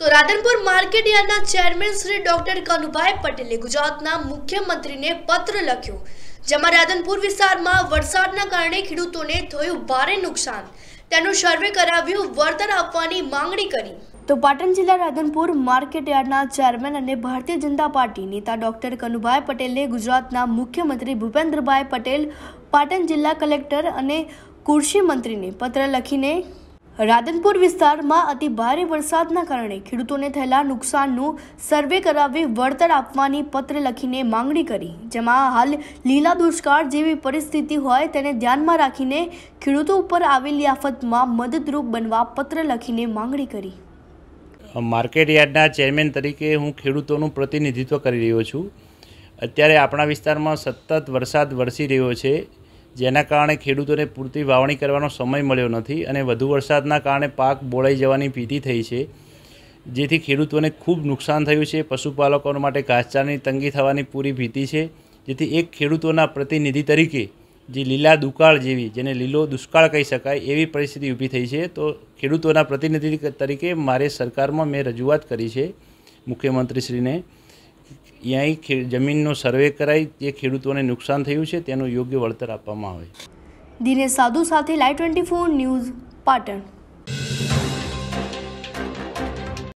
તો રાધનપુર માર્કેટ યાર્ડના chairman Shri doctor Kanubhai પટેલે ગુજરાતના મુખ્યમંત્રીને પત્ર લખ્યો જેમાં રાધનપુર વિસ્તારમાં વરસાદના કારણે ખેડૂતોને થયું ભારે નુકસાન તેનું સર્વે કરાવ્યું વળતર આપવાની માંગણી કરી તો પાટણ જિલ્લા રાધનપુર માર્કેટ યાર્ડના ચેરમેન અને ભારતીય જનતા પાર્ટી નેતા ડોક્ટર કનુભાઈ પટેલે ગુજરાતના મુખ્યમંત્રી ભૂપેન્દ્રભાઈ પટેલ પાટણ જિલ્લા કલેક્ટર અને કૃષિ મંત્રીને પત્ર લખીને રાધનપુર વિસ્તારમાં અતિ ભારે વરસાદના કારણે ખેડૂતોને થયેલા નુકસાનનું સર્વે કરાવી વળતર આપવાની પત્ર લખીને માંગણી કરી જેમાં હાલ લીલા દુષ્કાળ જેવી પરિસ્થિતિ હોય તેને ધ્યાનમાં રાખીને ખેડૂતો ઉપર આવેલી આફતમાં મદદરૂપ બનવા પત્ર લખીને માંગણી કરી માર્કેટ યાર્ડના ચેરમેન તરીકે હું ખેડૂતોનું પ્રતિનિધિત્વ કરી રહ્યો છું અત્યારે આપણા વિસ્તારમાં સતત વરસાદ વરસી રહ્યો છે જેના કારણે ખેડૂતોને પૂરતી વાવણી કરવાનો સમય મળ્યો નથી અને વધુ વરસાદના કારણે પાક બોળાઈ જવાની ભીતિ થઈ છે જેથી ખેડૂતોને ખૂબ નુકસાન થયું છે પશુપાલકો માટે ઘાસચારની તંગી થવાની પૂરી ભીતિ છે જેથી એક ખેડૂતોના પ્રતિનિધિ તરીકે જે લીલા દુકાળ જેવી જેને લીલો દુષ્કાળ કહી શકાય એવી પરિસ્થિતિ ઊભી થઈ છે તો ખેડૂતોના પ્રતિનિધિ તરીકે મારે સરકારમાં મેં રજૂઆત કરી છે મુખ્યમંત્રીશ્રીને અહીં જમીનનો સર્વે કરાઈ જે ખેડૂતોને નુકસાન થયું છે તેનું યોગ્ય વળતર આપવામાં આવે દિનેશ સાધુ સાથે લાઈ ટ્વેન્ટી ફોર ન્યૂઝ પાટણ